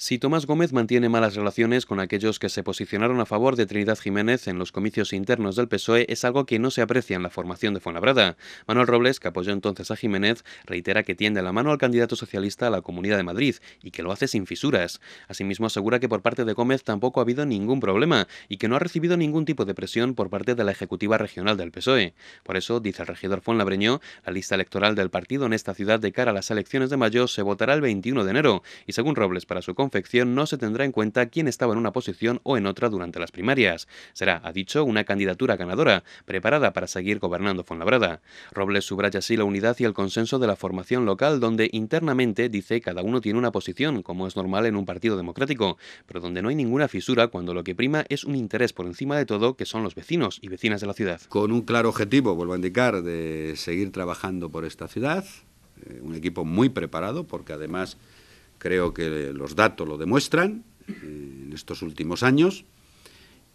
Si Tomás Gómez mantiene malas relaciones con aquellos que se posicionaron a favor de Trinidad Jiménez en los comicios internos del PSOE es algo que no se aprecia en la formación de Fuenlabrada. Manuel Robles, que apoyó entonces a Jiménez, reitera que tiende la mano al candidato socialista a la Comunidad de Madrid y que lo hace sin fisuras. Asimismo, asegura que por parte de Gómez tampoco ha habido ningún problema y que no ha recibido ningún tipo de presión por parte de la Ejecutiva Regional del PSOE. Por eso, dice el regidor Fuenlabreño, la lista electoral del partido en esta ciudad de cara a las elecciones de mayo se votará el 21 de enero y según Robles para su confección no se tendrá en cuenta quién estaba en una posición o en otra durante las primarias. Será, ha dicho, una candidatura ganadora, preparada para seguir gobernando Fuenlabrada. Robles subraya así la unidad y el consenso de la formación local, donde internamente, dice, cada uno tiene una posición, como es normal en un partido democrático, pero donde no hay ninguna fisura cuando lo que prima es un interés por encima de todo que son los vecinos y vecinas de la ciudad. Con un claro objetivo, vuelvo a indicar, de seguir trabajando por esta ciudad, eh, un equipo muy preparado, porque además Creo que los datos lo demuestran eh, en estos últimos años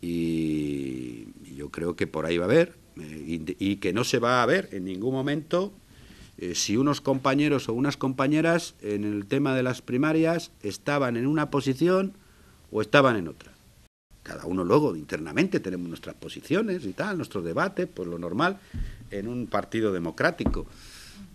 y yo creo que por ahí va a haber eh, y, que no se va a ver en ningún momento eh, si unos compañeros o unas compañeras en el tema de las primarias estaban en una posición o estaban en otra. Cada uno luego internamente tenemos nuestras posiciones y tal, nuestro debate, por lo normal en un partido democrático.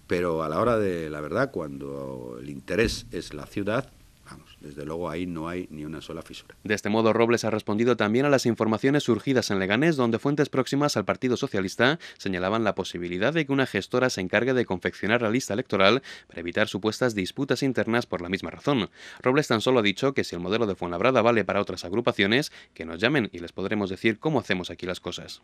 Pero a la hora de la verdad, cuando el interés es la ciudad, Vamos, desde luego ahí no hay ni una sola fisura. De este modo, Robles ha respondido también a las informaciones surgidas en Leganés, donde fuentes próximas al Partido Socialista señalaban la posibilidad de que una gestora se encargue de confeccionar la lista electoral para evitar supuestas disputas internas por la misma razón. Robles tan solo ha dicho que si el modelo de Fuenlabrada vale para otras agrupaciones, que nos llamen y les podremos decir cómo hacemos aquí las cosas.